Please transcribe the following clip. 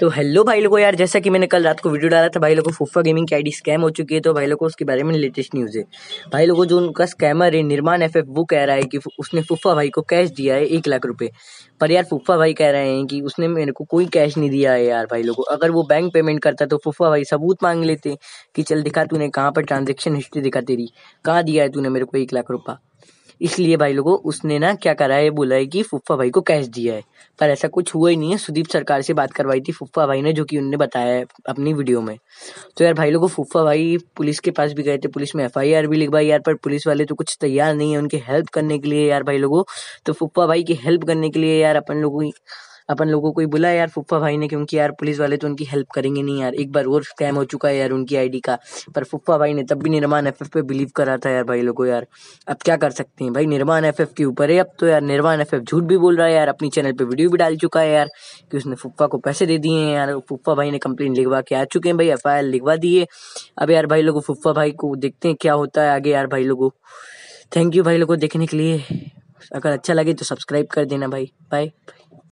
तो हेलो भाई लोगों यार जैसा कि मैंने कल रात को वीडियो डाला था भाई लोगों फुफा गेमिंग की आईडी स्कैम हो चुकी है तो भाई लोगों उसके बारे में लेटेस्ट न्यूज़ है भाई लोगों जो उनका स्कैमर है निर्माण एफ वो कह रहा है कि उसने फुफ्फा भाई को कैश दिया है एक लाख रुपये पर यार फुफ्फा भाई कह रहे हैं कि उसने मेरे को कोई कैश नहीं दिया है यार भाई लोगों अगर वो बैंक पेमेंट करता तो फुफ्फा भाई सबूत मांग लेते कि चल दिखा तूने कहाँ पर ट्रांजेक्शन हिस्ट्री दिखा तेरी कहाँ दिया है तूने मेरे को एक लाख रुपये इसलिए भाई लोगों उसने ना क्या करा है बोला है कि फुफ्फा भाई को कैश दिया है पर ऐसा कुछ हुआ ही नहीं है सुदीप सरकार से बात करवाई थी फुफ्फा भाई ने जो कि उनने बताया है अपनी वीडियो में तो यार भाई लोगों फुफ्फा भाई पुलिस के पास भी गए थे पुलिस में एफ भी लिखवाई यार पर पुलिस वाले तो कुछ तैयार नहीं है उनकी हेल्प करने के लिए यार भाई लोगों तो फुफ्फा भाई की हेल्प करने के लिए यार अपन लोगों की अपन लोगों को ही बुलाया यार फुफ्फा भाई ने क्योंकि यार पुलिस वाले तो उनकी हेल्प करेंगे नहीं यार एक बार और स्कैम हो चुका है यार उनकी आईडी का पर फुफ्फा भाई ने तब भी निर्माण एफ पे बिलीव करा था यार भाई लोगों यार अब क्या कर सकते हैं भाई निर्माण एफ के ऊपर है अब तो यार निर्माण एफ झूठ भी बोल रहा है यार अपनी चैनल पर वीडियो भी डाल चुका है यार कि उसने फुफ्फा को पैसे दे दिए हैं यार फुफ्फा भाई ने कंप्लेन लिखवा के आ चुके हैं भाई एफ लिखवा दिए अब यार भाई लोगों फुफ्फा भाई को देखते हैं क्या होता है आगे यार भाई लोगों थैंक यू भाई लोगों देखने के लिए अगर अच्छा लगे तो सब्सक्राइब कर देना भाई बाय